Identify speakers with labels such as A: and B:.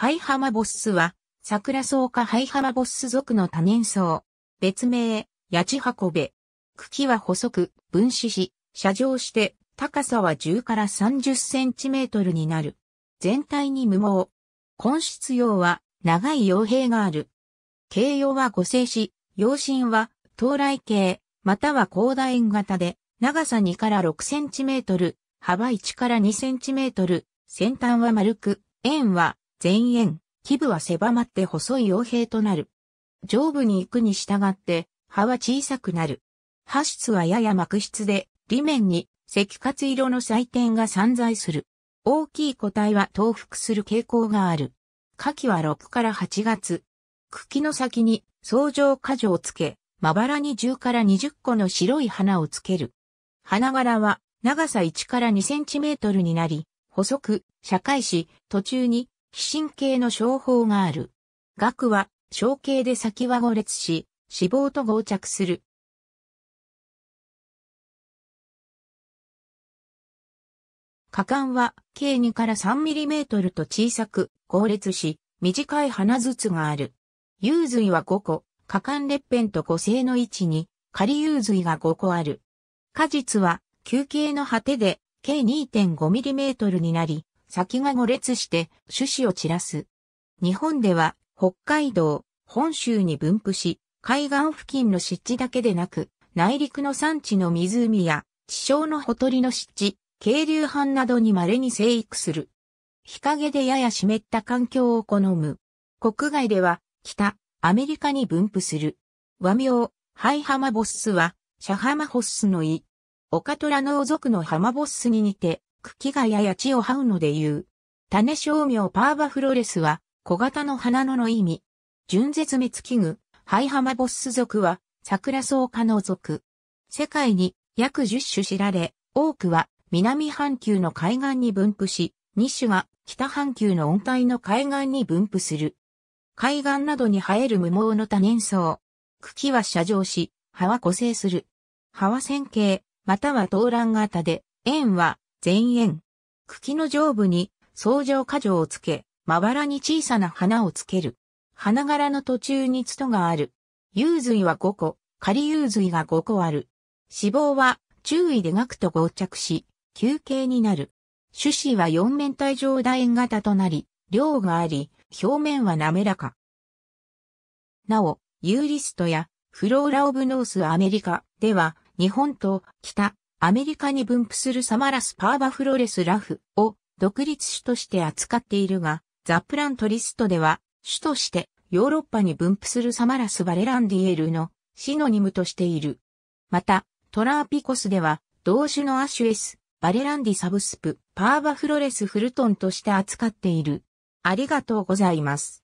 A: ハイハマボッス
B: は、桜草科ハイハマボッス属の多年草。別名、八千運べ。茎は細く、分子し、射状して、高さは10から30センチメートルになる。全体に無毛。根室葉は、長い葉兵がある。形容は五星子、葉心は、到来形、または広大円型で、長さ2から6センチメートル、幅1から2センチメートル、先端は丸く、円は前縁、基部は狭まって細い傭兵となる。上部に行くに従って、葉は小さくなる。葉質はやや膜質で、裏面に赤活色の祭典が散在する。大きい個体は倒伏する傾向がある。夏季は6から8月。茎の先に相乗果樹をつけ、まばらに10から20個の白い花をつける。花柄は長さ1から2センチメートルになり、細く、社会し、途中に非神系の商法がある。額は、小径で先は5列し、脂肪と合着する。果敢は、径2から3トルと小さく、合列し、短い鼻筒がある。幽髄は5個、果敢裂片と五星の位置に、仮幽髄が5個ある。果実は、球形の果てで、計2 5トルになり、先が五列して種子を散らす。日本では北海道、本州に分布し、海岸付近の湿地だけでなく、内陸の山地の湖や地表のほとりの湿地、渓流畔などに稀に生育する。日陰でやや湿った環境を好む。国外では北、アメリカに分布する。和名、ハイハマボッスは、シャハマホッスの意。オカトラノー族のハマボッスに似て、茎がやや地を這うので言う。種商名パーバフロレスは小型の花野の意味。純絶滅危惧、ハイハマボッス属は桜草科の属。世界に約10種知られ、多くは南半球の海岸に分布し、2種は北半球の温帯の海岸に分布する。海岸などに生える無毛の多年草。茎は斜上し、葉は個性する。葉は線形、または動乱型で、円は前縁。茎の上部に相乗果樹をつけ、まばらに小さな花をつける。花柄の途中にツトがある。幽髄は5個、仮幽髄が5個ある。脂肪は注意で額くと合着し、休憩になる。種子は四面体状楕円型となり、量があり、表面は滑らか。なお、ユーリストやフローラ・オブ・ノース・アメリカでは、日本と北、アメリカに分布するサマラスパーバフロレスラフを独立種として扱っているが、ザ・プラントリストでは、種としてヨーロッパに分布するサマラス・バレランディエルのシノニムとしている。また、トラーピコスでは、同種のアシュエス、バレランディサブスプ、パーバフロレス・フルトンとして扱っている。ありがとうございます。